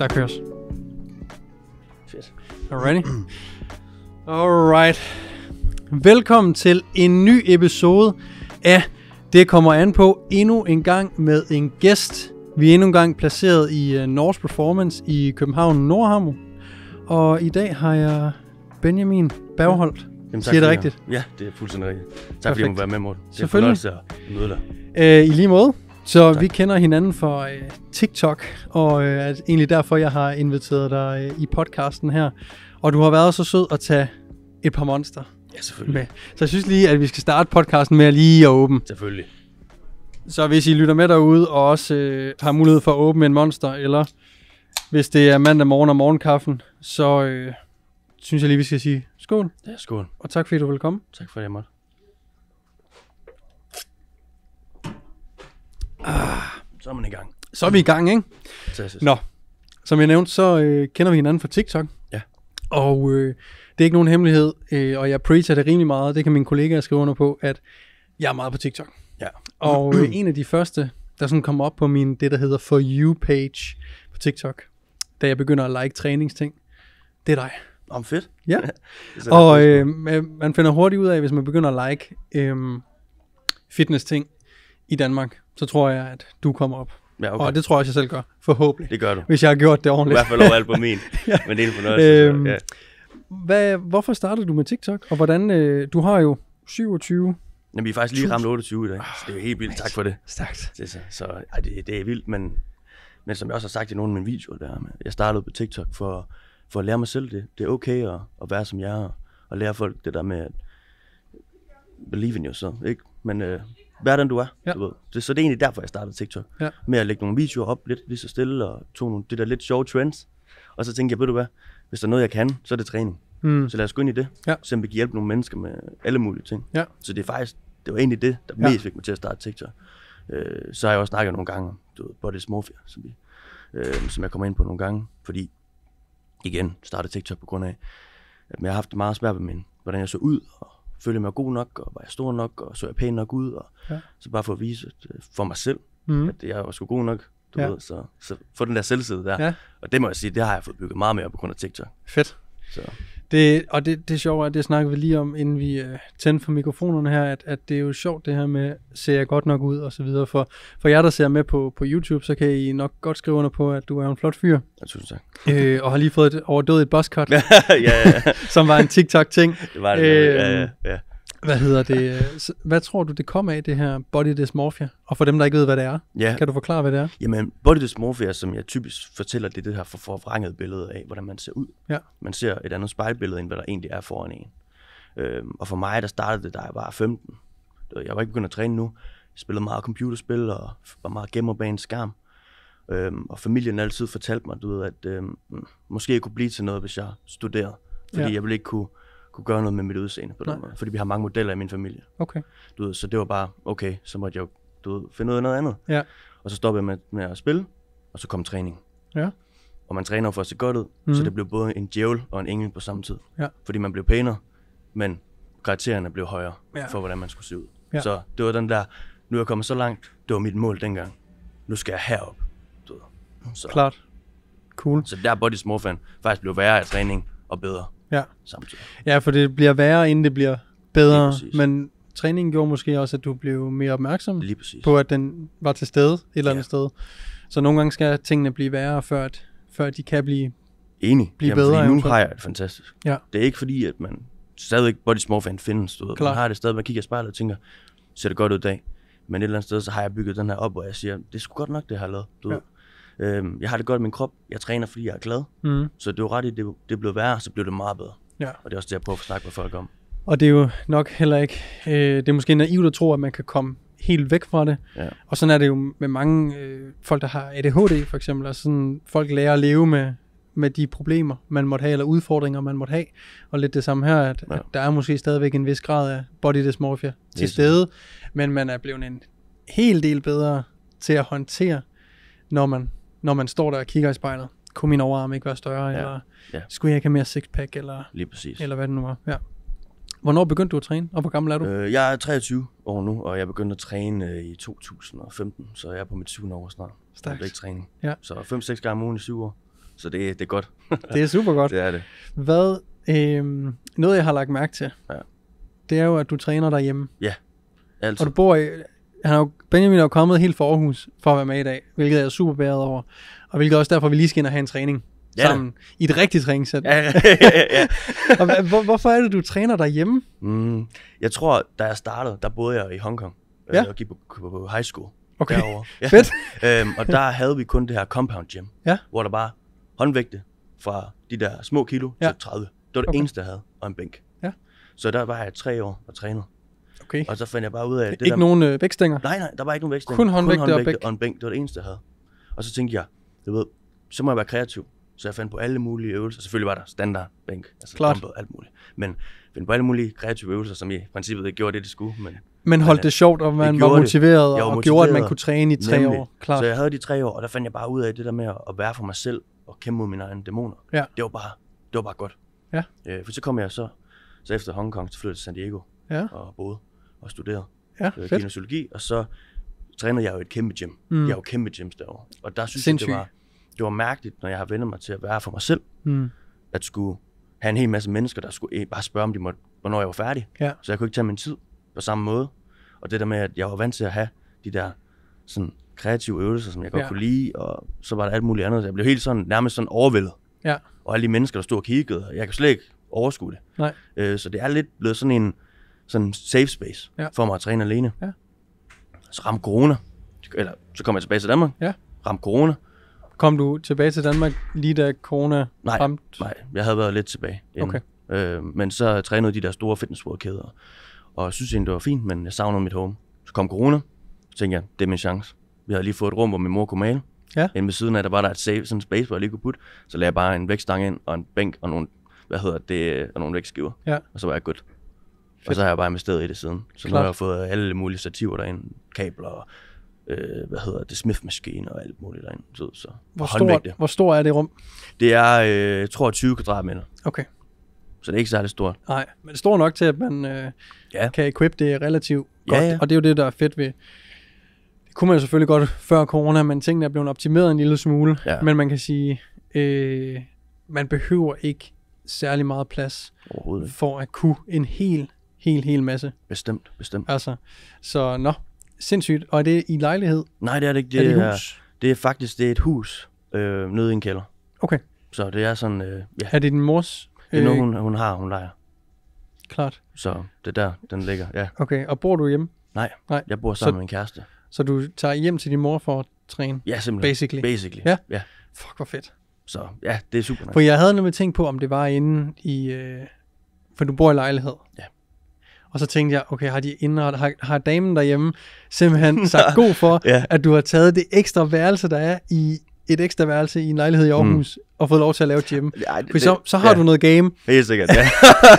Der køres. Fedt. Alrighty. Alright. Velkommen til en ny episode af Det kommer an på endnu en gang med en gæst. Vi er endnu en gang placeret i uh, øh, Norse Performance i København Nordhavn. Og i dag har jeg Benjamin Bagholdt. Jamen, tak, Siger det rigtigt? Ja, det er fuldstændig rigtigt. Tak Perfekt. fordi du må være med, Morten. Det er Selvfølgelig. en fornøjelse at møde dig. Øh, I lige måde. Så tak. vi kender hinanden for øh, TikTok, og øh, er egentlig derfor, jeg har inviteret dig øh, i podcasten her. Og du har været så sød at tage et par monster. Ja, selvfølgelig. Med. Så jeg synes lige, at vi skal starte podcasten med at lige at åbne. Selvfølgelig. Så hvis I lytter med derude og også øh, har mulighed for at åbne en monster, eller hvis det er mandag morgen og morgenkaffen, så øh, synes jeg lige, vi skal sige skål. Ja, skål. Og tak fordi du ville komme. Tak for det, jeg måtte. så er man i gang. Så er vi i gang, ikke? Fantastisk. Nå, som jeg nævnte, så øh, kender vi hinanden fra TikTok. Ja. Og øh, det er ikke nogen hemmelighed, øh, og jeg preacher det rimelig meget, det kan mine kollegaer skrive under på, at jeg er meget på TikTok. Ja. Og øh, en af de første, der sådan kom op på min, det der hedder For You-page på TikTok, da jeg begynder at like træningsting, det er dig. Om fedt. Ja. og øh, man finder hurtigt ud af, hvis man begynder at like øh, fitness ting i Danmark, så tror jeg, at du kommer op. Ja, okay. Og det tror jeg også, jeg selv gør. Forhåbentlig. Det gør du. Hvis jeg har gjort det ordentligt. I hvert fald overalt på min. ja. Men det er for noget, Øhm, ja. hvad, hvorfor startede du med TikTok? Og hvordan, øh, du har jo 27... Jamen, vi er faktisk lige ramt 28 i dag. Oh, så det er jo helt vildt. Tak for det. Stærkt. Det, så, så ej, det, det er vildt, men, men som jeg også har sagt i nogle af mine videoer, der, jeg startede på TikTok for, for at lære mig selv det. Det er okay at, at være som jeg er, og lære folk det der med at believe in yourself, ikke? Men, øh, Vær den du er, ja. du ved. Det, så det er egentlig derfor, jeg startede TikTok. Ja. Med at lægge nogle videoer op lidt lige så stille, og tog nogle, det der lidt sjove trends. Og så tænkte jeg, ved du hvad, hvis der er noget, jeg kan, så er det træning. Mm. Så lad os gå ind i det, ja. så vi kan hjælpe nogle mennesker med alle mulige ting. Ja. Så det er faktisk, det var egentlig det, der ja. mest fik mig til at starte TikTok. Øh, så har jeg også snakket nogle gange om du ved, body dysmorphia, som, vi, øh, som jeg kommer ind på nogle gange. Fordi, igen, startede TikTok på grund af, at jeg har haft det meget svært med min, hvordan jeg så ud, og følte jeg mig god nok, og var jeg stor nok, og så jeg pæn nok ud, og ja. så bare for at vise at, øh, for mig selv, mm. at jeg var sgu god nok, du ja. ved, så, så få den der selvsid der. Ja. Og det må jeg sige, det har jeg fået bygget meget mere på grund af TikTok. Fedt. Så. Det, og det, det sjove er, det snakker vi lige om, inden vi øh, tændte for mikrofonerne her, at, at det er jo sjovt det her med, ser jeg godt nok ud og så videre. For, for jer, der ser med på, på YouTube, så kan I nok godt skrive under på, at du er en flot fyr. Jeg synes tak. Øh, og har lige fået et overdødigt buzzcut, ja, ja, ja. som var en TikTok-ting. Det var det, øh, ja, ja, ja. Hvad hedder det? Hvad tror du, det kom af, det her body dysmorphia? Og for dem, der ikke ved, hvad det er, ja. kan du forklare, hvad det er? Jamen, body dysmorphia, som jeg typisk fortæller, det er det her for forvrænget billede af, hvordan man ser ud. Ja. Man ser et andet spejlbillede, end hvad der egentlig er foran en. Øhm, og for mig, der startede det, da jeg var 15. Jeg var ikke begyndt at træne nu. Jeg spillede meget computerspil og var meget gemmer bag en skærm. Øhm, og familien altid fortalte mig, du ved, at øhm, måske jeg kunne blive til noget, hvis jeg studerede. Fordi ja. jeg ville ikke kunne kunne gøre noget med mit udseende på den Nej. måde. Fordi vi har mange modeller i min familie. Okay. Du ved, så det var bare, okay, så måtte jeg jo du ved, finde ud af noget andet. Ja. Og så stoppede jeg med, med at spille, og så kom træning. Ja. Og man træner for at se godt ud, mm. så mhm. det blev både en djævel og en engel på samme tid. Ja. Fordi man blev pænere, men kriterierne blev højere ja. for, hvordan man skulle se ud. Ja. Så det var den der, nu er jeg kommet så langt, det var mit mål dengang. Nu skal jeg herop. Du ved. Så. Klart. Cool. Så der er Body fan faktisk blev værre af træning og bedre ja. samtidig. Ja, for det bliver værre, inden det bliver bedre. Men træningen gjorde måske også, at du blev mere opmærksom på, at den var til stede et eller andet ja. sted. Så nogle gange skal tingene blive værre, før, at, før de kan blive, Enig. blive Jamen, bedre. Fordi nu har jeg det fantastisk. Ja. Det er ikke fordi, at man stadigvæk body small fan findes. Du ved. Man har det stadig, man kigger i spejlet og tænker, ser det godt ud i dag. Men et eller andet sted, så har jeg bygget den her op, og jeg siger, det er sgu godt nok, det har lavet. Du ja. ved øh, jeg har det godt i min krop. Jeg træner, fordi jeg er glad. Mm. Så det er ret i, det, det blev værre, så blev det meget bedre. Ja. Og det er også det, jeg prøver at snakke med folk om. Og det er jo nok heller ikke, øh, det er måske naivt at tro, at man kan komme helt væk fra det. Ja. Og sådan er det jo med mange øh, folk, der har ADHD for eksempel, og sådan folk lærer at leve med, med de problemer, man måtte have, eller udfordringer, man måtte have. Og lidt det samme her, at, ja. at der er måske stadigvæk en vis grad af body dysmorphia til stede, men man er blevet en hel del bedre til at håndtere, når man når man står der og kigger i spejlet. Kunne min overarm ikke være større, ja. eller ja. skulle jeg ikke have mere sixpack, eller, Lige præcis. eller hvad det nu var. Ja. Hvornår begyndte du at træne, og hvor gammel er du? Øh, jeg er 23 år nu, og jeg begyndte at træne øh, i 2015, så jeg er på mit 7. år snart. Stærkt. ikke træning. Ja. Så 5-6 gange om ugen i 7 år, så det, det er godt. det er super godt. Det er det. Hvad, øh, noget jeg har lagt mærke til, ja. det er jo, at du træner derhjemme. Ja, altid. Og du bor i, han er jo, Benjamin er jo kommet helt forhus for at være med i dag, hvilket jeg er super bæret over. Og hvilket også derfor, vi lige skal ind og have en træning ja. sammen i et rigtigt træningssæt. Ja, ja, ja. og hvor, hvorfor er det, du træner derhjemme? Mm, jeg tror, da jeg startede, der boede jeg i Hongkong øh, ja. og gik på, på high school. Okay, derovre. Ja. fedt. øhm, og der havde vi kun det her compound gym, ja. hvor der bare håndvægte fra de der små kilo ja. til 30. Det var det okay. eneste, jeg havde, og en bænk. Ja. Så der var jeg tre år og trænede Okay. Og så fandt jeg bare ud af... At det ikke der... nogen øh, vækstænger? Nej, nej, der var ikke nogen vægtstænger. Kun håndvægte, Kun håndvægte og, og en bænk. Det var det eneste, jeg havde. Og så tænkte jeg, du ved, så må jeg være kreativ. Så jeg fandt på alle mulige øvelser. Selvfølgelig var der standard bænk, altså Klart. Bombe, alt muligt. Men fandt på alle mulige kreative øvelser, som i princippet ikke gjorde det, det skulle. Men, men holdt øh, det sjovt, og man var motiveret, var og motiveret, gjorde, at man kunne træne i tre nemlig. år. Klart. Så jeg havde de tre år, og der fandt jeg bare ud af det der med at være for mig selv og kæmpe mod mine egne dæmoner. Ja. Det, var bare, det var bare godt. Ja. Øh, for så kom jeg så, så efter Hongkong, så flyttede jeg til San Diego ja. og boede og studerede ja, øh, kinesiologi, og så trænede jeg jo et kæmpe gym. Mm. Jeg har jo kæmpe gyms derovre. Og der synes Sindssyg. jeg, det var, det var mærkeligt, når jeg har vendt mig til at være for mig selv, mm. at skulle have en hel masse mennesker, der skulle eh, bare spørge, om de måtte, hvornår jeg var færdig. Ja. Så jeg kunne ikke tage min tid på samme måde. Og det der med, at jeg var vant til at have de der sådan, kreative øvelser, som jeg godt ja. kunne lide, og så var der alt muligt andet. Jeg blev helt sådan, nærmest sådan overvældet. Ja. Og alle de mennesker, der stod og kiggede, og jeg kan slet ikke overskue det. Nej. Øh, så det er lidt blevet sådan en, sådan safe space ja. for mig at træne alene. Ja. Så ramte corona. Eller så kom jeg tilbage til Danmark. Ja. Ramte corona. Kom du tilbage til Danmark lige da corona nej, ramte? Nej, jeg havde været lidt tilbage. Inden. Okay. Øh, men så trænede de der store fitness kæder og jeg synes egentlig, det var fint, men jeg savnede mit home. Så kom corona, så tænkte jeg, det er min chance. Vi havde lige fået et rum, hvor min mor kunne male. Ja. Inden ved siden af, der var der et safe, sådan en space, hvor jeg lige kunne putte. Så lagde jeg bare en vægtstang ind, og en bænk, og nogle, hvad hedder det, og nogle vægtskiver. Ja. Og så var jeg godt. Fedt. Og så har jeg bare investeret i det siden. Så Klart. nu har jeg fået alle mulige stativer derind, kabler, øh, hvad hedder det, smith-maskine og alt muligt derinde. Så, så hvor, stor, hvor stor er det rum? Det er, øh, jeg tror, 20 kvadratmeter. Okay. Så det er ikke særlig stort. Nej, men det er stort nok til, at man øh, ja. kan equip det relativt ja, godt. Ja. Og det er jo det, der er fedt ved... Det kunne man jo selvfølgelig godt før corona, men tingene er blevet optimeret en lille smule. Ja. Men man kan sige, øh, man behøver ikke særlig meget plads for at kunne en hel hel, hel masse. Bestemt, bestemt. Altså, så nå, sindssygt. Og er det i lejlighed? Nej, det er det ikke. Det er, det, er, hus? det er faktisk det er et hus øh, nede i en kælder. Okay. Så det er sådan, øh, ja. Er det din mors? Det er noget, øh, hun, hun har, hun leger. Klart. Så det er der, den ligger, ja. Okay, og bor du hjemme? Nej, Nej. jeg bor sammen så, med min kæreste. Så du tager hjem til din mor for at træne? Ja, simpelthen. Basically? Basically, ja. ja. Fuck, hvor fedt. Så ja, det er super nice. For jeg havde nemlig tænkt på, om det var inde i... Øh, for du bor i lejlighed. Ja. Og så tænkte jeg, okay, har de indret, har, har damen derhjemme simpelthen sagt god for, ja. at du har taget det ekstra værelse, der er i et ekstra værelse i en lejlighed i mm. Aarhus, mm. og fået lov til at lave gym. Ja, det, så, så har ja. du noget game. Helt sikkert, ja.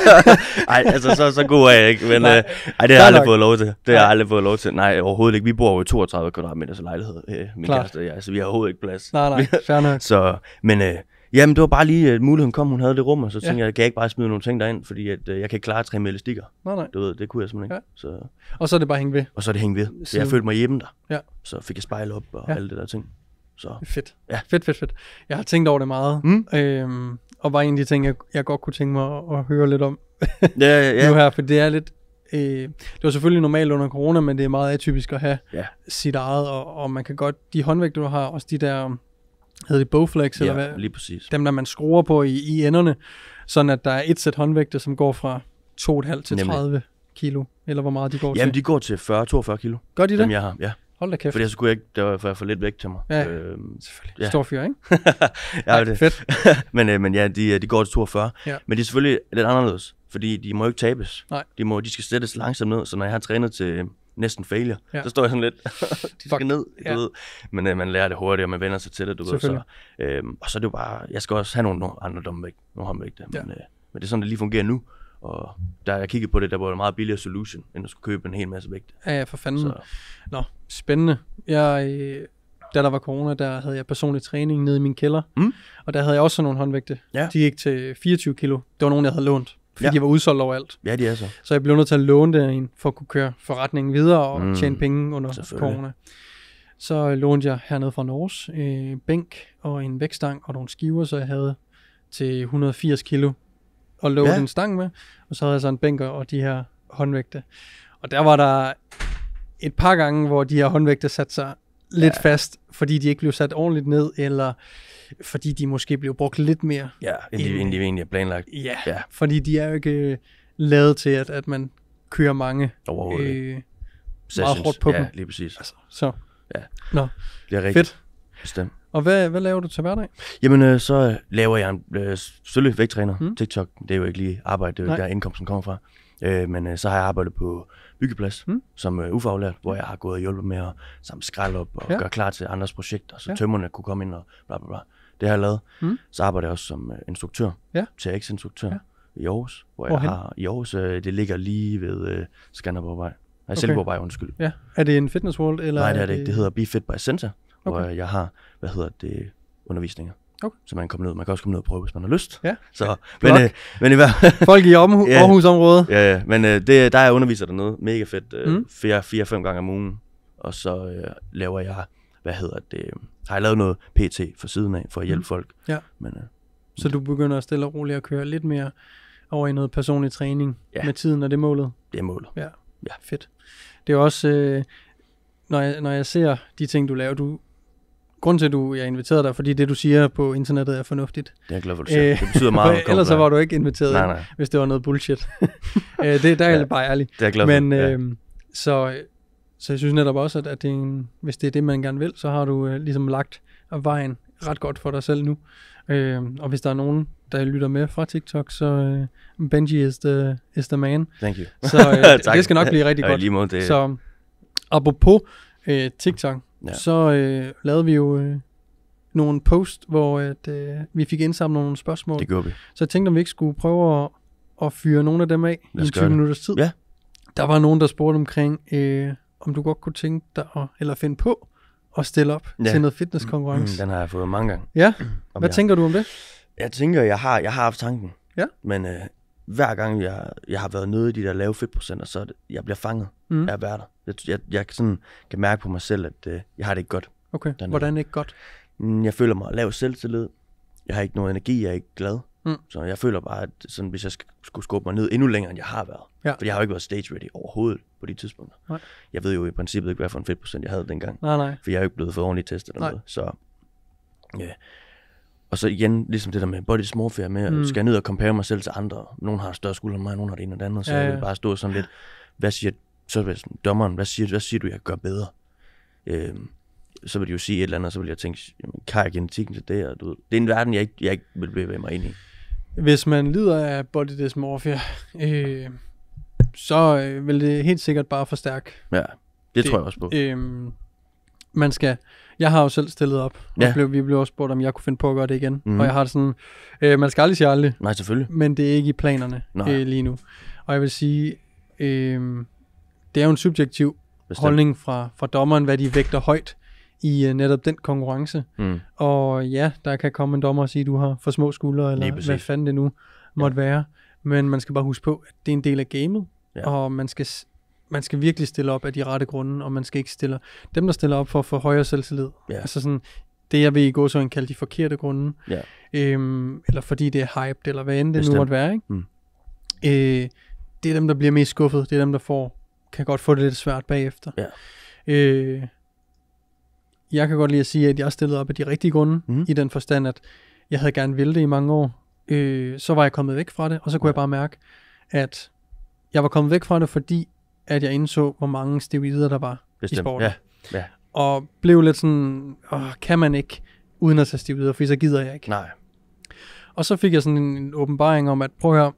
ej, altså så, så god er jeg ikke, men nej. Øh, ej, det har jeg aldrig nok. fået lov til. Det har jeg aldrig fået lov til. Nej, overhovedet ikke. Vi bor jo i 32 så lejlighed, øh, min Klar. kæreste og jeg, så vi har overhovedet ikke plads. Nej, nej, fair nok. så, men øh, Jamen, det var bare lige, at muligheden kom, hun havde det rum, og så tænkte ja. jeg, jeg kan ikke bare smide nogle ting derind, fordi at, øh, jeg kan ikke klare tre elastikker. Nej, nej. Du ved, det kunne jeg simpelthen ikke. Ja. Så, og så er det bare hængt ved. Og så er det hængt ved. Så jeg følte mig hjemme der. Ja. Så fik jeg spejl op og ja. alle det der ting. Så. Fedt. Ja. Fedt, fedt, fedt. Jeg har tænkt over det meget, mm. øhm, og var en af de ting, jeg, jeg godt kunne tænke mig at, at høre lidt om ja, ja, ja. nu her, for det er lidt, øh, det var selvfølgelig normalt under corona, men det er meget atypisk at have ja. sit eget, og, og man kan godt, de håndvægte, du har, også de der hedder det Bowflex, ja, eller hvad? lige præcis. Dem, der man skruer på i, i enderne, sådan at der er et sæt håndvægte, som går fra 2,5 til Nemlig. 30 kilo, eller hvor meget de går Jamen, til? Jamen, de går til 40-42 kilo. Gør de det? Dem, jeg har, ja. Hold da kæft. Fordi så kunne jeg ikke, der var for, for lidt vægt til mig. Ja, øhm, selvfølgelig. Ja. Stor fyr, ikke? ja, Ej, det. Fedt. men, øh, men ja, de, de går til 42. Ja. Men det er selvfølgelig lidt anderledes, fordi de må ikke tabes. Nej. De, må, de skal sættes langsomt ned, så når jeg har trænet til næsten failure. Ja. Så står jeg sådan lidt, de skal ned, du ja. ved. Men øh, man lærer det hurtigt, og man vender sig til det, du ved. Så, øh, og så er det jo bare, jeg skal også have nogle andre domvægte, nogle håndvægte, ja. men, øh, men det er sådan, det lige fungerer nu. Og der jeg kiggede på det, der var en meget billigere solution, end at skulle købe en hel masse vægt. Ja, ja, for fanden. Så. Nå, spændende. Jeg, øh, da der var corona, der havde jeg personlig træning nede i min kælder. Mm. Og der havde jeg også nogle håndvægte. Ja. De gik til 24 kilo. Det var nogen, jeg havde lånt fordi ja. de var udsolgt overalt. Ja, de er så. Så jeg blev nødt til at låne det for at kunne køre forretningen videre og mm. tjene penge under corona. Så lånte jeg hernede fra Norge øh, bænk og en vækstang og nogle skiver, så jeg havde til 180 kilo og låne ja. en stang med. Og så havde jeg så en bænker og de her håndvægte. Og der var der et par gange, hvor de her håndvægte satte sig lidt ja. fast, fordi de ikke blev sat ordentligt ned, eller fordi de måske blev brugt lidt mere. Ja, end de, end de egentlig er planlagt. Ja, ja, fordi de er jo ikke øh, lavet til, at, at man kører mange øh, meget Sessions. hårdt på ja, dem. lige præcis. Altså, så. Ja. Nå. Det er rigtigt. Fedt. Bestemt. Og hvad, hvad laver du til hverdag? Jamen, øh, så øh, laver jeg en øh, selvfølgelig vægttræner. Hmm. TikTok, det er jo ikke lige arbejde, det er jo der indkomsten kommer fra. Øh, men øh, så har jeg arbejdet på byggeplads hmm. som øh, ufaglært, hvor jeg har gået og hjulpet med at samle skrald op og ja. gøre klar til andres projekter, så ja. tømmerne kunne komme ind og bla bla bla det har jeg lavet. Mm. Så arbejder jeg også som øh, instruktør, ja. TRX-instruktør ja. i Aarhus, hvor Hvorhen? jeg har i Aarhus, øh, det ligger lige ved øh, Skanderborgvej. Nej, okay. Silkeborgvej, undskyld. Ja. Er det en fitness world? Eller Nej, det er det ikke. Det hedder Be Fit by Center, okay. hvor jeg har, hvad hedder det, undervisninger. Okay. Så man kan komme ned. Man kan også komme ned og prøve, hvis man har lyst. Ja. Så, men, øh, men i hvert Folk i Aarhus, ja, Aarhus-området. Ja, ja, men øh, det, der er jeg underviser dernede. Mega fedt. Øh, mm. 4-5 gange om ugen. Og så øh, laver jeg hvad hedder det, har jeg lavet noget PT for siden af, for at hjælpe mm. folk. Ja. Men, øh, så du begynder at stille og roligt at køre lidt mere over i noget personlig træning ja. med tiden, og det er målet? Det er målet. Ja, ja. fedt. Det er også, øh, når, jeg, når jeg ser de ting, du laver, du, grund til, at du, jeg inviterede dig, fordi det, du siger på internettet, er fornuftigt. Det er jeg glad for, du siger. Øh, det betyder meget. For, ellers så var du ikke inviteret, nej, nej. hvis det var noget bullshit. Øh, det, der er jeg ja, bare ærlig. Det er jeg glad for. Men, øh, ja. så så jeg synes netop også, at, at det er en, hvis det er det, man gerne vil, så har du øh, ligesom lagt vejen ret godt for dig selv nu. Øh, og hvis der er nogen, der lytter med fra TikTok, så øh, Benji is the, is the man. Thank you. Så øh, det, det skal nok blive rigtig godt. Lige måde, det... Så apropos øh, TikTok, ja. så øh, lavede vi jo øh, nogle post, hvor at, øh, vi fik indsamlet nogle spørgsmål. Det gjorde vi. Så jeg tænkte, om vi ikke skulle prøve at, at fyre nogle af dem af i 20 minutters tid. Ja. Der var nogen, der spurgte omkring... Øh, om du godt kunne tænke dig, at, eller finde på, at stille op ja. til noget fitnesskonkurrence. Mm, den har jeg fået mange gange. Ja, hvad jeg, tænker du om det? Jeg tænker, jeg har, jeg har haft tanken. Ja. Men øh, hver gang jeg, jeg har været nede i de der lave fedtprocenter, så det, jeg bliver fanget mm. af værter. Jeg, jeg, jeg sådan kan mærke på mig selv, at øh, jeg har det ikke godt. Okay, dernede. hvordan ikke godt? Mm, jeg føler mig lav selvtillid. Jeg har ikke noget energi, jeg er ikke glad. Mm. Så jeg føler bare, at sådan, hvis jeg skulle skubbe mig ned endnu længere, end jeg har været. Ja. For jeg har jo ikke været stage ready overhovedet på de tidspunkter. Nej. Jeg ved jo i princippet ikke, hvad for en procent jeg havde dengang. Nej, nej. For jeg er jo ikke blevet for ordentligt testet eller noget. Så, ja. Og så igen, ligesom det der med body småfærd med, mm. skal jeg ned og compare mig selv til andre? Nogen har større skulder end mig, nogen har det ene og det andet. Så ja, ja. jeg vil bare stå sådan lidt, hvad siger, så vil sådan, dommeren, hvad siger, hvad siger du, jeg gør bedre? Øhm, så vil de jo sige et eller andet, og så vil jeg tænke, jamen, kan jeg genetikken til det? Og, du ved, det er en verden, jeg ikke, jeg ikke vil bevæge mig ind i. Hvis man lider af body dysmorphia, øh, så øh, vil det helt sikkert bare forstærke. Ja, det, det tror jeg også på. Øh, man skal... Jeg har jo selv stillet op, og ja. blev, vi blev også spurgt, om jeg kunne finde på at gøre det igen. Mm. Og jeg har det sådan, øh, man skal aldrig sige aldrig. Nej, selvfølgelig. Men det er ikke i planerne øh, lige nu. Og jeg vil sige, øh, det er jo en subjektiv Bestemt. holdning fra, fra dommeren, hvad de vægter højt i uh, netop den konkurrence. Mm. Og ja, der kan komme en dommer og sige, at du har for små skuldre, eller hvad fanden det nu måtte ja. være. Men man skal bare huske på, at det er en del af gamet, ja. og man skal, man skal virkelig stille op af de rette grunde, og man skal ikke stille... Dem, der stiller op for at få højere selvtillid, ja. altså sådan, det jeg vil i går så kalde de forkerte grunde, ja. øhm, eller fordi det er hyped, eller hvad end det Bestemt. nu måtte være, ikke? Mm. Øh, det er dem, der bliver mest skuffet, det er dem, der får, kan godt få det lidt svært bagefter. Ja. Øh, jeg kan godt lide at sige, at jeg stillede op af de rigtige grunde, mm. i den forstand, at jeg havde gerne ville det i mange år. Øh, så var jeg kommet væk fra det, og så kunne ja. jeg bare mærke, at jeg var kommet væk fra det, fordi at jeg indså, hvor mange steroider der var Bestemt. i sporten. Ja. Ja. Og blev lidt sådan, Åh, kan man ikke uden at tage steroider, for så gider jeg ikke. Nej. Og så fik jeg sådan en åbenbaring om, at prøv at høre,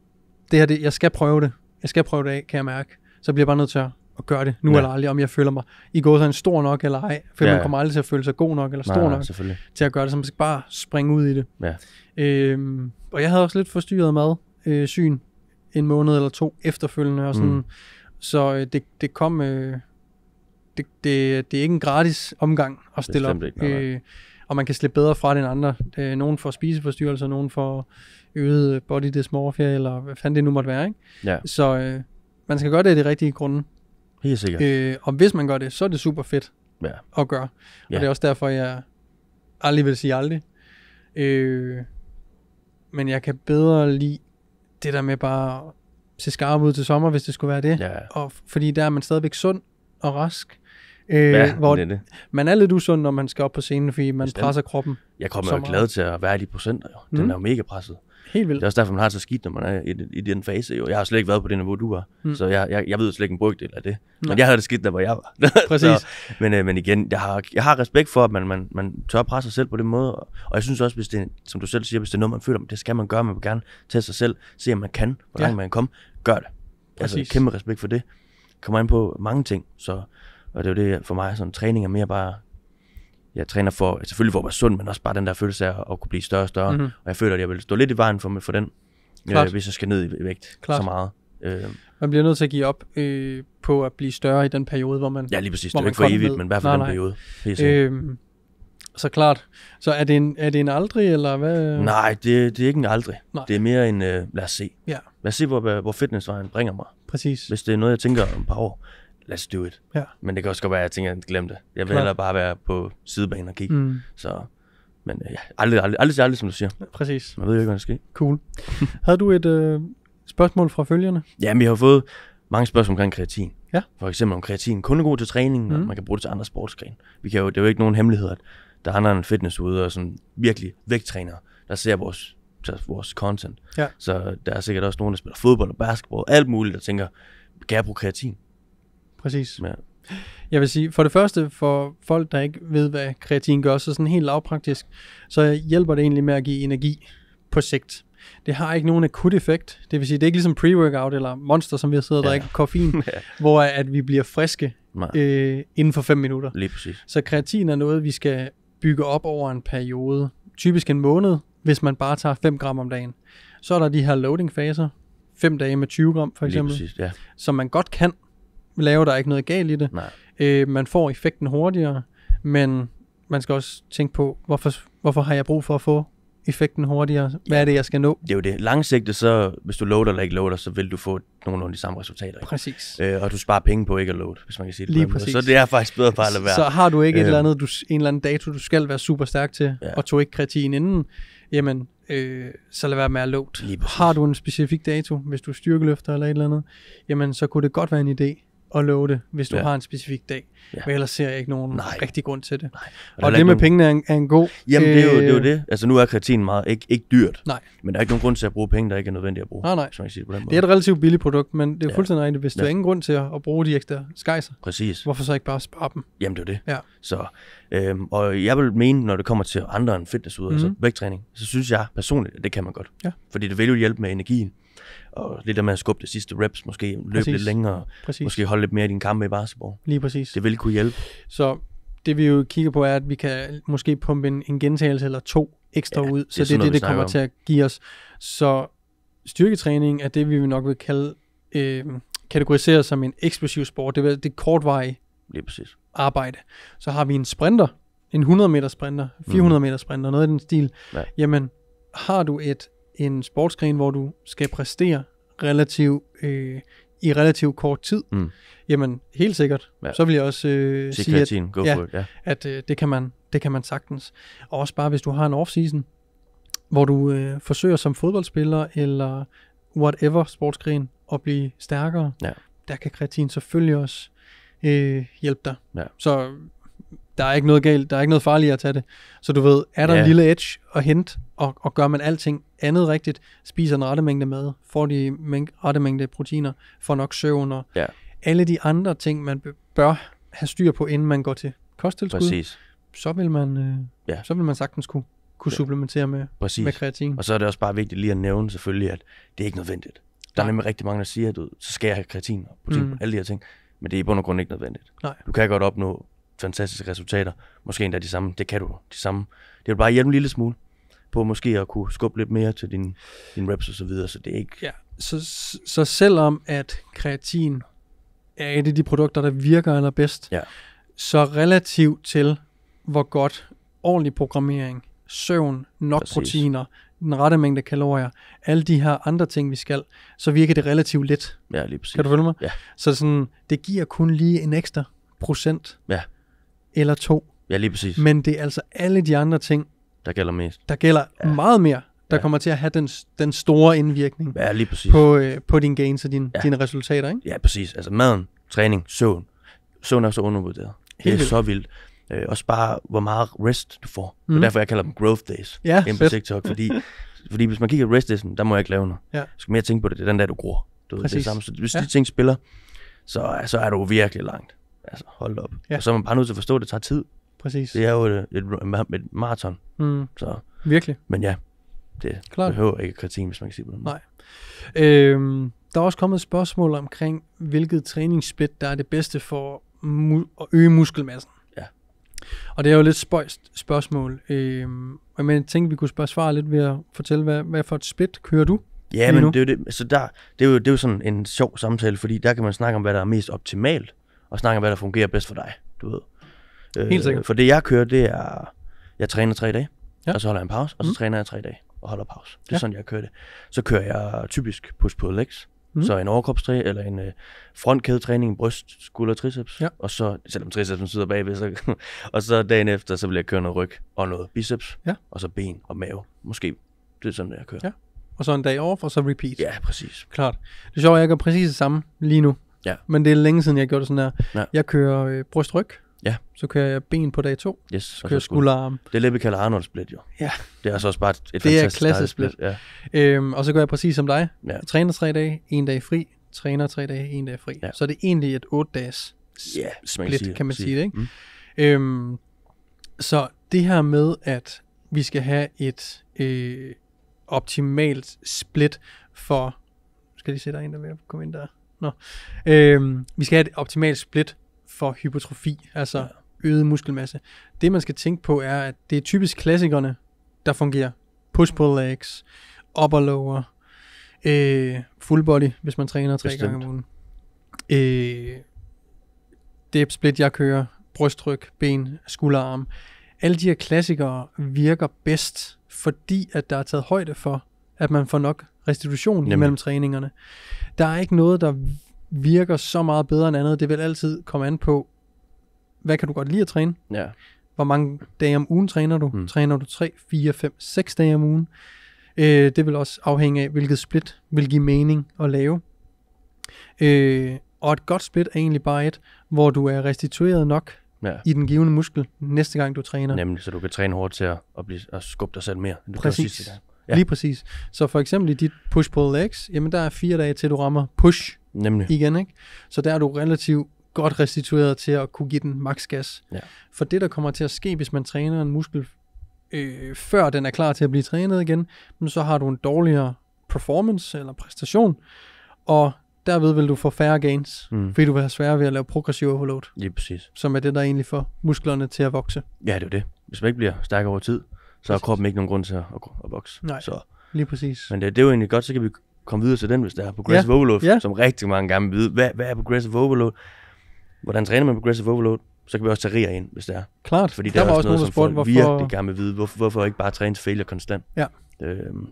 det her, det, jeg skal prøve det. Jeg skal prøve det af, kan jeg mærke. Så bliver jeg bare nødt til at at gøre det nu ja. eller aldrig, om jeg føler mig i går sådan stor nok eller ej, for ja, ja. man kommer aldrig til at føle sig god nok eller stor nej, nej, nok til at gøre det, så man skal bare springe ud i det. Ja. Øhm, og jeg havde også lidt forstyrret mad, øh, syn en måned eller to efterfølgende og sådan, mm. så øh, det, det kom, øh, det, det, det er ikke en gratis omgang at stille op, ikke, nej, nej. øh, og man kan slippe bedre fra det end andre. Øh, nogen får spiseforstyrrelser, nogen får øget body dysmorphia, eller hvad fanden det nu måtte være, ikke? Ja. Så øh, man skal gøre det af de rigtige grunde. Helt sikkert. Øh, og hvis man gør det, så er det super fedt ja. at gøre. Og ja. det er også derfor, jeg aldrig vil sige aldrig. Øh, men jeg kan bedre lide det der med bare at se skarp ud til sommer, hvis det skulle være det. Ja. Og, fordi der er man stadigvæk sund og rask. Øh, ja, hvor det er det. Man er lidt usund, når man skal op på scenen, fordi man Bestemt. presser kroppen. Jeg kommer jo glad til at være i de procenter. Jo. Den mm. er jo mega presset. Helt vildt. Det er også derfor, man har så skidt, når man er i, i den fase. Jo. Jeg har slet ikke været på det niveau, du var. Mm. Så jeg, jeg, jeg ved slet ikke en brygdel af det. Men jeg havde det skidt, der hvor jeg var. Præcis. så, men, øh, men igen, jeg har, jeg har respekt for, at man, man, man tør presse sig selv på den måde. Og, og jeg synes også, hvis det, som du selv siger, hvis det er noget, man føler, det skal man gøre. Man vil gerne tage sig selv, se om man kan, hvor langt ja. man kan komme. Gør det. Altså, Præcis. Altså kæmpe respekt for det. Kommer ind på mange ting, så, og det er jo det for mig, sådan, træning er mere bare jeg træner for, selvfølgelig for at være sund, men også bare den der følelse af at, kunne blive større og større. Mm-hmm. Og jeg føler, at jeg vil stå lidt i vejen for, for den, øh, hvis jeg skal ned i vægt Klart. så meget. Øh. Man bliver nødt til at give op øh, på at blive større i den periode, hvor man Ja, lige præcis. Det er ikke for evigt, ned. men i hvert fald nej, den nej. periode. Øhm, så klart. Så er det en, er det en aldrig, eller hvad? Nej, det, det er ikke en aldrig. Nej. Det er mere en, øh, lad os se. Ja. Lad os se, hvor, hvor fitnessvejen bringer mig. Præcis. Hvis det er noget, jeg tænker om et par år let's do it. Ja. Men det kan også godt være, at jeg tænker, at jeg glemte det. Jeg vil ja. hellere bare være på sidebanen og kigge. Mm. Så, men øh, ja, aldrig, aldrig, aldrig, aldrig, som du siger. Ja, præcis. Man ved jo ikke, hvad der sker. Cool. Havde du et øh, spørgsmål fra følgerne? Ja, vi har fået mange spørgsmål omkring kreatin. Ja. For eksempel om kreatin kun er god til træning, mm. og man kan bruge det til andre sportsgrene. Vi kan jo, det er jo ikke nogen hemmelighed, at der er andre en fitness ude, og sådan virkelig vægttrænere, der ser vores, vores content. Ja. Så der er sikkert også nogen, der spiller fodbold og basketball, alt muligt, der tænker, kan jeg bruge kreatin? Præcis. Ja. Jeg vil sige, for det første, for folk, der ikke ved, hvad kreatin gør, så sådan helt lavpraktisk, så hjælper det egentlig med at give energi på sigt. Det har ikke nogen akut effekt. Det vil sige, det er ikke ligesom pre-workout eller monster, som vi har siddet ja. og drikker koffein, ja. hvor at vi bliver friske øh, inden for 5 minutter. Lige præcis. Så kreatin er noget, vi skal bygge op over en periode. Typisk en måned, hvis man bare tager 5 gram om dagen. Så er der de her loading faser, 5 dage med 20 gram for eksempel, præcis, ja. som man godt kan lave, der er ikke noget galt i det. Nej. Øh, man får effekten hurtigere, men man skal også tænke på, hvorfor, hvorfor har jeg brug for at få effekten hurtigere? Hvad er det, jeg skal nå? Det er jo det. Langsigtet, så hvis du loader eller ikke loader, så vil du få nogenlunde de samme resultater. Ikke? Præcis. Øh, og du sparer penge på ikke at load, hvis man kan sige det. Lige præcis. Så det er faktisk bedre bare at lade være. Så har du ikke øh. et eller andet, du, en eller anden dato, du skal være super stærk til, ja. og tog ikke kreatin inden, jamen, øh, så lad være med at load. Har du en specifik dato, hvis du styrkeløfter eller et eller andet, jamen, så kunne det godt være en idé at love det, hvis du ja. har en specifik dag. Ja. Men ellers ser jeg ikke nogen Nej. rigtig grund til det. Nej. Og, og det med nogen... pengene er en, er en god... Jamen, det er, jo, det er jo øh, det. Altså, nu er kreatin meget ikke, ikke dyrt. Nej. Men der er ikke nogen grund til at bruge penge, der ikke er nødvendigt at bruge. Nej, nej. Som jeg siger på den måde. Det er et relativt billigt produkt, men det er ja. fuldstændig rigtigt. Hvis ja. du har ingen grund til at, at bruge de ekstra skejser, Præcis. hvorfor så ikke bare spare dem? Jamen, det er jo det. Ja. Så, øhm, og jeg vil mene, når det kommer til andre end fitness ud, mm-hmm. altså mhm. vægttræning, så synes jeg personligt, at det kan man godt. Ja. Fordi det vil jo hjælpe med energien og lidt der med at skubbe det sidste reps, måske løbe præcis. lidt længere, præcis. måske holde lidt mere i din kampe i basketball. Lige præcis. Det vil kunne hjælpe. Så det vi jo kigger på er, at vi kan måske pumpe en, en gentagelse eller to ekstra ja, ud, så det er det, det, det kommer om. til at give os. Så styrketræning er det, vi vil nok vil kalde, øh, kategorisere som en eksplosiv sport. Det er, det er Lige præcis. arbejde. Så har vi en sprinter, en 100 meter sprinter, 400 mm. meter sprinter, noget i den stil. Nej. Jamen, har du et en sportsgren, hvor du skal præstere relativ, øh, i relativt kort tid, mm. jamen helt sikkert, ja. så vil jeg også øh, sige, at, Go ja, for it, ja. at øh, det, kan man, det kan man sagtens. Og også bare, hvis du har en off-season, hvor du øh, forsøger som fodboldspiller eller whatever sportsgren at blive stærkere, ja. der kan kreatin selvfølgelig også øh, hjælpe dig. Ja. Så der er ikke noget galt, der er ikke noget farligt at tage det. Så du ved, er der ja. en lille edge at hente, og, og gør man alting andet rigtigt, spiser en rette mængde mad, får de mæng- rette mængde proteiner, får nok søvn og ja. alle de andre ting, man bør have styr på, inden man går til kosttilskud, Præcis. så vil man, øh, ja. så vil man sagtens kunne, kunne ja. supplementere med, med kreatin. Og så er det også bare vigtigt lige at nævne selvfølgelig, at det er ikke nødvendigt. Der er nemlig rigtig mange, der siger, at du, så skal jeg have kreatin og protein, mm. alle de her ting. Men det er i bund og grund ikke nødvendigt. Nej. Du kan godt opnå fantastiske resultater. Måske endda de samme. Det kan du de samme. Det vil bare hjælpe en lille smule på måske at kunne skubbe lidt mere til din, din reps og så videre, så det er ikke... Ja, så, så selvom at kreatin er et af de produkter, der virker allerbedst, ja. så relativt til, hvor godt ordentlig programmering, søvn, nok Præcis. proteiner, den rette mængde kalorier, alle de her andre ting, vi skal, så virker det relativt let. Ja, lige præcis. Kan du følge mig? Ja. Så sådan, det giver kun lige en ekstra procent. Ja eller to. Ja, lige præcis. Men det er altså alle de andre ting, der gælder mest. Der gælder ja. meget mere, der ja. kommer til at have den, den store indvirkning ja, lige præcis. På, øh, på din gains og din, ja. dine resultater. Ikke? Ja, præcis. Altså maden, træning, søvn. Søvn er så undervurderet. Helt det er vildt. så vildt. Øh, også bare, hvor meget rest du får. Mm. Og derfor jeg kalder dem growth days ja, inde på TikTok. Fordi, fordi hvis man kigger på rest days, der må jeg ikke lave noget. Ja. Jeg skal mere tænke på det, det er den der, du gror. Du, præcis. det er samme. Så hvis ja. de ting spiller, så, så er du virkelig langt. Altså, hold op. Ja. Og så er man bare nødt til at forstå, at det tager tid. Præcis. Det er jo et, et, et, et maraton. Mm. Så. Virkelig. Men ja, det Klar. behøver ikke kritik, hvis man kan sige det. Nej. Øhm, der er også kommet et spørgsmål omkring, hvilket træningssplit, der er det bedste for at øge muskelmassen. Ja. Og det er jo et lidt spøjst spørgsmål. Øhm, men jeg tænkte, vi kunne spørge svare lidt ved at fortælle, hvad, hvad for et split kører du? Ja, men det er, jo det, altså der, det, er jo, det er jo sådan en sjov samtale, fordi der kan man snakke om, hvad der er mest optimalt og snakke om, hvad der fungerer bedst for dig, du ved. Helt øh, sikkert. For det, jeg kører, det er, jeg træner tre dage, ja. og så holder jeg en pause, og så mm. træner jeg tre dage og holder pause. Det er ja. sådan, jeg kører det. Så kører jeg typisk push på legs, mm. så en overkropstræ, eller en øh, frontkædetræning, bryst, skulder, triceps, ja. og så, selvom tricepsen sidder bagved, så, og så dagen efter, så vil jeg køre noget ryg og noget biceps, ja. og så ben og mave, måske. Det er sådan, jeg kører. Ja. Og så en dag over, og så repeat. Ja, præcis. Klart. Det er sjovt, jeg gør præcis det samme lige nu. Ja. Men det er længe siden, jeg gjorde det sådan her. Ja. Jeg kører øh, brystryg. Ja. Så kører jeg ben på dag to. Yes. Så kører jeg skulderarm. Det er lidt, vi kalder Arnold Split, jo. Ja. Det er altså også bare et, et Det er klasse split. split. Ja. Øhm, og så gør jeg præcis som dig. Ja. Jeg træner tre dage, en dag fri. Træner tre dage, en dag fri. Ja. Så det er egentlig et otte dages yeah, split, man kan, man sige, sige det. Ikke? Mm. Øhm, så det her med, at vi skal have et øh, optimalt split for... Skal lige se, der en, der vil komme ind der. Nå. Øhm, vi skal have et optimalt split for hypotrofi, altså ja. øget muskelmasse. Det man skal tænke på er, at det er typisk klassikerne, der fungerer. Push-pull legs, upper lower, øh, full body, hvis man træner tre Bestemt. gange om ugen. Øh, det er split, jeg kører, brysttryk, ben, skulderarm. Alle de her klassikere virker bedst, fordi at der er taget højde for, at man får nok restitution Jamen. imellem træningerne. Der er ikke noget, der virker så meget bedre end andet. Det vil altid komme an på, hvad kan du godt lide at træne? Ja. Hvor mange dage om ugen træner du? Mm. Træner du 3, 4, 5, 6 dage om ugen? Øh, det vil også afhænge af, hvilket split vil give mening at lave. Øh, og et godt split er egentlig bare et, hvor du er restitueret nok ja. i den givende muskel næste gang du træner. Nemlig, så du kan træne hårdt til at, at, blive, at skubbe dig selv mere. End du Præcis. sidste gang. Ja. Lige præcis. Så for eksempel i dit push-pull legs, jamen der er fire dage til, du rammer push Nemlig. igen. Ikke? Så der er du relativt godt restitueret til at kunne give den maks gas. Ja. For det, der kommer til at ske, hvis man træner en muskel, øh, før den er klar til at blive trænet igen, så har du en dårligere performance eller præstation, og derved vil du få færre gains, mm. fordi du vil have sværere ved at lave progressiv overload. Ja, præcis. Som er det, der egentlig får musklerne til at vokse. Ja, det er jo det. Hvis man ikke bliver stærkere over tid, så har kroppen ikke nogen grund til at, at, vokse. Nej, så. lige præcis. Men det, det er jo egentlig godt, så kan vi komme videre til den, hvis det er progressive ja. overload, ja. som rigtig mange gerne vil vide. Hvad, hvad er progressive overload? Hvordan træner man progressive overload? Så kan vi også tage rier ind, hvis det er. Klart. Fordi der, der var også, også noget, nogen, der spurgte, hvorfor... virkelig gerne vil vide, hvorfor, hvorfor ikke bare træne til failure konstant. Ja. Øhm,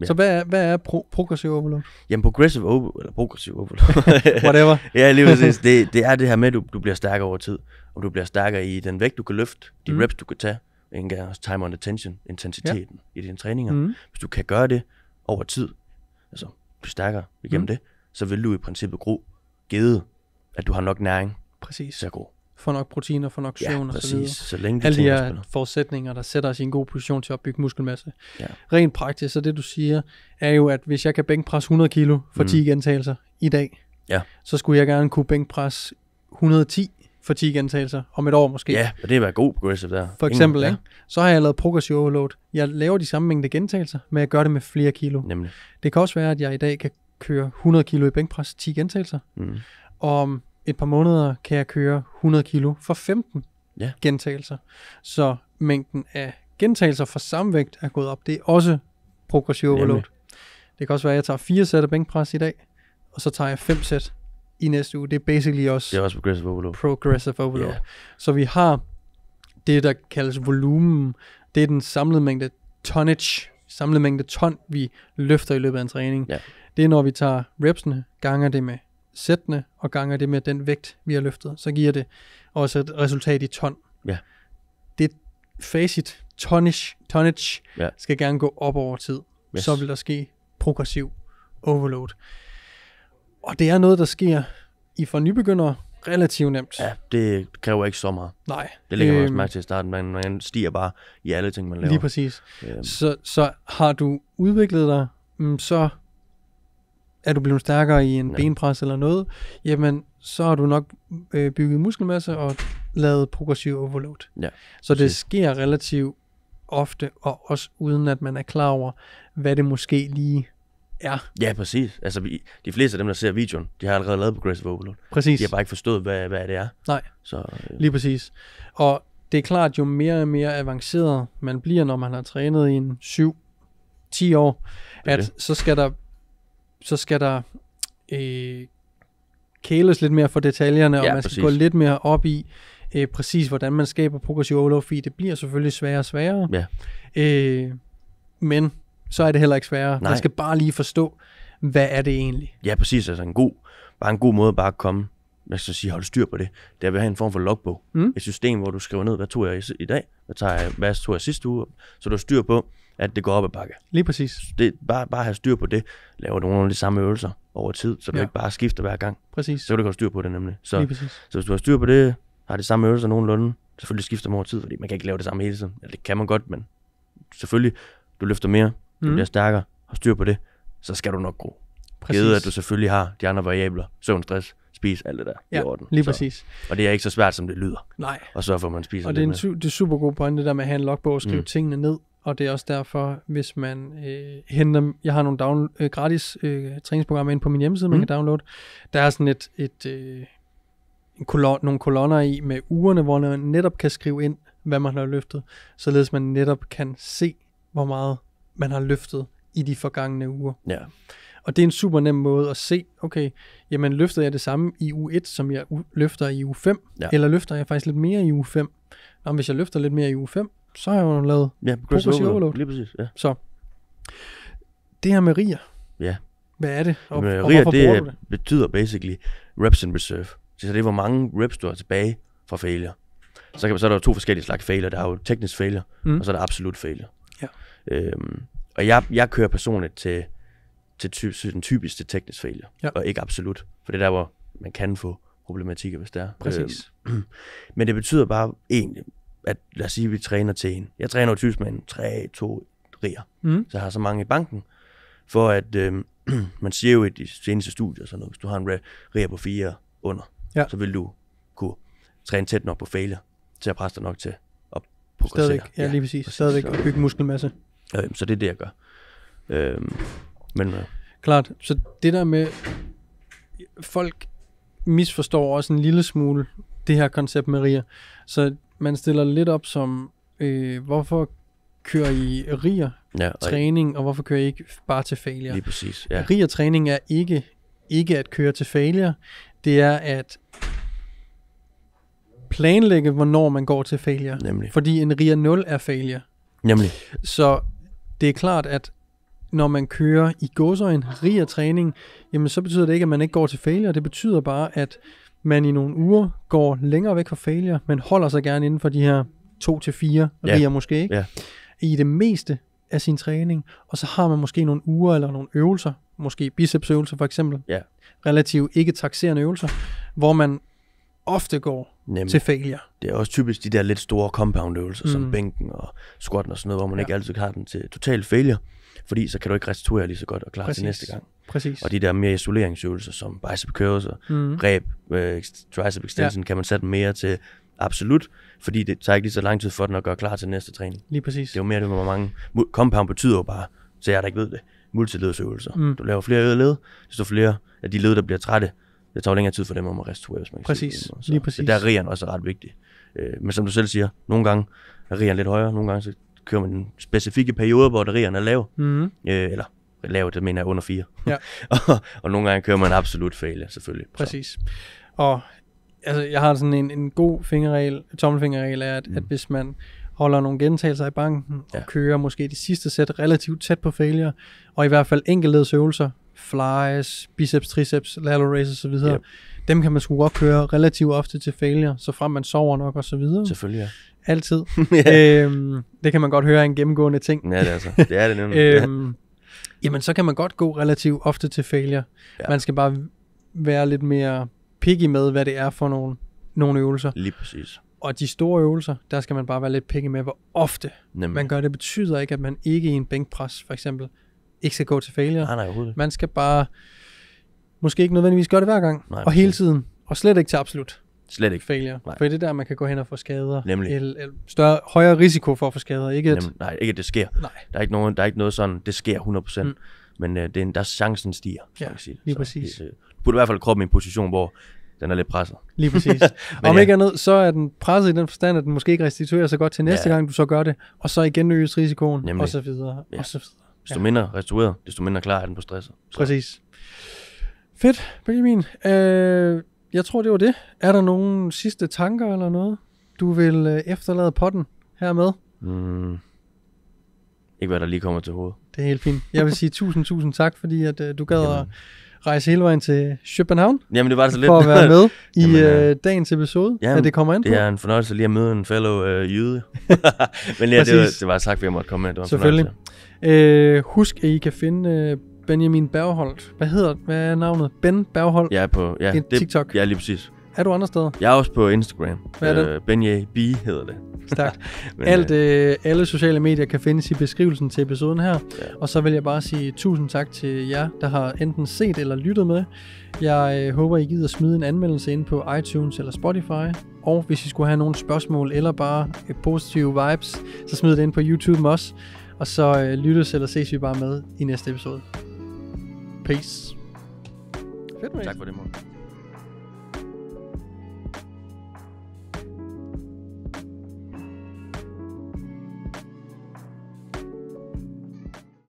Ja. Så hvad er, hvad er pro- progressiv overload? Jamen progressive overload, eller progressiv overload. Whatever. ja, lige præcis. Det, det er det her med, at du, du bliver stærkere over tid, og du bliver stærkere i den vægt, du kan løfte, de mm. reps, du kan tage, ikke også time on attention, intensiteten ja. i dine træninger. Mm. Hvis du kan gøre det over tid, altså blive stærkere igennem mm. det, så vil du i princippet gro givet, at du har nok næring Præcis. til at gro får nok protein og får nok søvn ja, og så videre. Så længe de Alle de her forudsætninger, der sætter os i en god position til at opbygge muskelmasse. Ja. Rent praktisk, så det du siger, er jo, at hvis jeg kan bænkpresse 100 kilo for mm. 10 gentagelser i dag, ja. så skulle jeg gerne kunne bænkpresse 110 for 10 gentagelser om et år måske. Ja, og det er være god progressive der. For eksempel, Ingen, ja. så har jeg lavet progressive overload. Jeg laver de samme mængde gentagelser, men jeg gør det med flere kilo. Nemlig. Det kan også være, at jeg i dag kan køre 100 kilo i bænkpres 10 gentagelser. Mm. Og om et par måneder kan jeg køre 100 kilo for 15 ja. gentagelser. Så mængden af gentagelser for samme vægt er gået op. Det er også progressiv overload. Det kan også være, at jeg tager fire sæt af bænkpres i dag, og så tager jeg fem sæt i næste uge. Det er basically også, det er også progressive overload. Progressive overload. Yeah. Så vi har det, der kaldes volumen. Det er den samlede mængde tonnage, samlede mængde ton, vi løfter i løbet af en træning. Yeah. Det er, når vi tager repsene, ganger det med sættende og ganger det med den vægt, vi har løftet, så giver det også et resultat i ton. Ja. Det facit, tonnage, tonnage ja. skal gerne gå op over tid. Yes. Så vil der ske progressiv overload. Og det er noget, der sker i for nybegyndere relativt nemt. Ja, det kræver ikke så meget. Nej. Det ligger øhm, også mærke til i starten. Man, man stiger bare i alle ting, man laver. Lige præcis. Øhm. Så, så har du udviklet dig, mm, så er du blevet stærkere i en ja. benpres eller noget, jamen så har du nok øh, bygget muskelmasse og lavet progressiv overload. Ja. Så det sker relativt ofte, og også uden at man er klar over, hvad det måske lige er. Ja, præcis. Altså, vi, de fleste af dem, der ser videoen, de har allerede lavet progressive overload. Præcis. De har bare ikke forstået, hvad, hvad det er. Nej, så, øh. lige præcis. Og det er klart, jo mere og mere avanceret man bliver, når man har trænet i en 7-10 år, at det. så skal der så skal der øh, kæles lidt mere for detaljerne, ja, og man skal præcis. gå lidt mere op i øh, præcis, hvordan man skaber progressiv overload, fordi det bliver selvfølgelig sværere og sværere. Ja. Øh, men så er det heller ikke sværere. Nej. Man skal bare lige forstå, hvad er det egentlig? Ja, præcis. Altså en god, bare en god måde bare at komme hvad skal sige, holde styr på det, det er ved at have en form for logbog. Mm. Et system, hvor du skriver ned, hvad tog jeg i dag, hvad, tager jeg, hvad tog jeg sidste uge, så du har styr på, at det går op ad bakke. Lige præcis. Det, bare, bare have styr på det. Laver nogle af de samme øvelser over tid, så du ja. ikke bare skifter hver gang. Præcis. Så du kan styr på det nemlig. Så, Lige præcis. så hvis du har styr på det, har de samme øvelser nogenlunde, selvfølgelig skifter man over tid, fordi man kan ikke lave det samme hele tiden. Ja, det kan man godt, men selvfølgelig, du løfter mere, du mm. bliver stærkere, har styr på det, så skal du nok gro. Præcis. Givet, at du selvfølgelig har de andre variabler, søvn, stress, spise, alt det der ja, i orden. lige så. præcis. Og det er ikke så svært, som det lyder. Nej. Og så får man spiser Og det er, en su- det er super god pointe, det der med at have en logbog og skrive mm. tingene ned og det er også derfor, hvis man øh, henter, jeg har nogle down, øh, gratis øh, træningsprogrammer ind på min hjemmeside, mm. man kan downloade. Der er sådan et, et øh, en kolon, nogle kolonner i med ugerne, hvor man netop kan skrive ind, hvad man har løftet, således man netop kan se, hvor meget man har løftet i de forgangne uger. Ja. Og det er en super nem måde at se, okay, jamen løfter jeg det samme i u 1, som jeg løfter i u 5, ja. eller løfter jeg faktisk lidt mere i u 5? Nå, hvis jeg løfter lidt mere i u 5, så har jeg jo lavet ja, progressive overload. overload. Lige præcis, ja. Så det her med riger, ja. hvad er det, og, Jamen, og riger, hvorfor det bruger du det? betyder basically reps in reserve. Så det er, hvor mange reps du har tilbage fra failure. Så, kan, man, så er der jo to forskellige slags failure. Der er jo teknisk failure, mm. og så er der absolut failure. Ja. Øhm, og jeg, jeg kører personligt til, til, ty, til den typiske teknisk failure, ja. og ikke absolut. For det er der, hvor man kan få problematikker, hvis det er. Præcis. Øhm, men det betyder bare egentlig, at lad os sige, at vi træner til en. Jeg træner jo typisk med en 3, 2 riger, mm. så jeg har så mange i banken, for at øh, man ser jo i de seneste studier, sådan noget, hvis du har en riger på 4 under, ja. så vil du kunne træne tæt nok på failure, til at presse dig nok til at progressere. Stadig, ja, lige præcis. Ja, præcis. Stadig at bygge muskelmasse. Øh, så det er det, jeg gør. Øh, men, øh. Klart, så det der med, folk misforstår også en lille smule det her koncept med riger. Så man stiller lidt op som, øh, hvorfor kører I riger ja, og træning, og hvorfor kører I ikke bare til failure? Lige præcis, ja. Riger træning er ikke, ikke at køre til failure, det er at planlægge, hvornår man går til failure. Nemlig. Fordi en RIA 0 er failure. Nemlig. Så det er klart, at når man kører i gåsøjen, RIA træning, jamen så betyder det ikke, at man ikke går til failure. Det betyder bare, at man i nogle uger går længere væk fra failure, men holder sig gerne inden for de her to til fire det er måske, ikke? Ja. I det meste af sin træning, og så har man måske nogle uger eller nogle øvelser, måske bicepsøvelser for eksempel, ja. relativt ikke taxerende øvelser, hvor man ofte går Nemlig. til failure. Det er også typisk de der lidt store compound-øvelser, mm. som bænken og squatten og sådan noget, hvor man ja. ikke altid har den til total failure, fordi så kan du ikke restituere lige så godt og klare til det næste gang. Præcis. Og de der mere isoleringsøvelser, som bicep curls og mm. ræb, øh, tricep extension, ja. kan man sætte mere til absolut, fordi det tager ikke lige så lang tid for den at gøre klar til næste træning. Lige præcis. Det er jo mere det, hvor mange... Compound betyder jo bare, så jeg der ikke ved det, multiledsøvelser. Mm. Du laver flere led, desto flere af de led, der bliver trætte, det tager jo længere tid for dem om at restituere, hvis man kan præcis, sige det. Så lige præcis. Det der rigeren også er ret vigtigt. Øh, men som du selv siger, nogle gange er rigeren lidt højere, nogle gange så kører man en specifikke periode, hvor rigeren er lav, mm. øh, eller lav, det mener jeg under 4. Ja. og, og nogle gange kører man absolut fejl, selvfølgelig. Præcis. Så. Og altså, jeg har sådan en, en god fingerregel, tommelfingerregel er, at, mm. at mhm. hvis man holder nogle gentagelser i banken, ja. og kører måske de sidste sæt relativt tæt på failure, og i hvert fald øvelser, flies, biceps, triceps, lateral raises osv., yep. dem kan man sgu godt køre relativt ofte til failure, så frem man sover nok og så videre. Selvfølgelig, ja. Altid. ja. øhm, det kan man godt høre er en gennemgående ting. Ja, det er så. Altså. Det er det nemlig. øhm, jamen, så kan man godt gå relativt ofte til failure. Ja. Man skal bare være lidt mere picky med, hvad det er for nogle, nogle øvelser. Lige præcis. Og de store øvelser, der skal man bare være lidt picky med, hvor ofte Nemlig. man gør det. betyder ikke, at man ikke i en bænkpres for eksempel ikke skal gå til failure. Nej, nej, overhovedet. Man skal bare måske ikke nødvendigvis gøre det hver gang, nej, og hele tiden, og slet ikke til absolut. Slet ikke. Failure. Nej. For det er der, man kan gå hen og få skader. Nemlig. Eller, eller større, højere risiko for at få skader. Ikke et, Nej, ikke at det sker. Nej. Der er ikke, nogen, der er ikke noget sådan, det sker 100%. Mm. Men øh, det er, en, der chancen stiger. Ja, sige. lige så, præcis. Det, øh, du putter i hvert fald kroppen i en position, hvor den er lidt presset. Lige præcis. Men Om ja. ikke andet, så er den presset i den forstand, at den måske ikke restituerer så godt til næste ja. gang, du så gør det. Og så igen øges risikoen, Nemlig. og så videre, ja. og så videre. Desto ja. mindre restaureret, desto mindre klar er den på stresset. Så. Præcis. Fedt, Benjamin. Øh, jeg tror, det var det. Er der nogle sidste tanker eller noget, du vil øh, efterlade potten hermed? Mm. Ikke hvad der lige kommer til hovedet. Det er helt fint. Jeg vil sige tusind, tusind tak, fordi at, øh, du gad Jamen. at rejse hele vejen til København. Jamen, det var det så lidt. For at være med i Jamen, øh, øh dagens episode, Jamen, at det kommer ind på. Det er en fornøjelse lige at møde en fellow øh, jyde. Men ja, det, var, det var sagt, at jeg måtte komme med. Det var Selvfølgelig. Øh, husk, at I kan finde øh, Benjamin Bergholdt. Hvad hedder hvad er navnet? Ben Bergholdt? Jeg er på ja, det, TikTok. Ja, lige præcis. Er du andre steder? Jeg er også på Instagram. Hvad er det? Øh, Benje B hedder det. Stærkt. Men, Alt, øh, øh, alle sociale medier kan findes i beskrivelsen til episoden her. Ja. Og så vil jeg bare sige tusind tak til jer, der har enten set eller lyttet med. Jeg øh, håber, I gider smide en anmeldelse ind på iTunes eller Spotify. Og hvis I skulle have nogle spørgsmål eller bare øh, positive vibes, så smid det ind på YouTube også. Og så øh, lyttes eller ses vi bare med i næste episode. Peace. Fedt, Tak for det, Morten.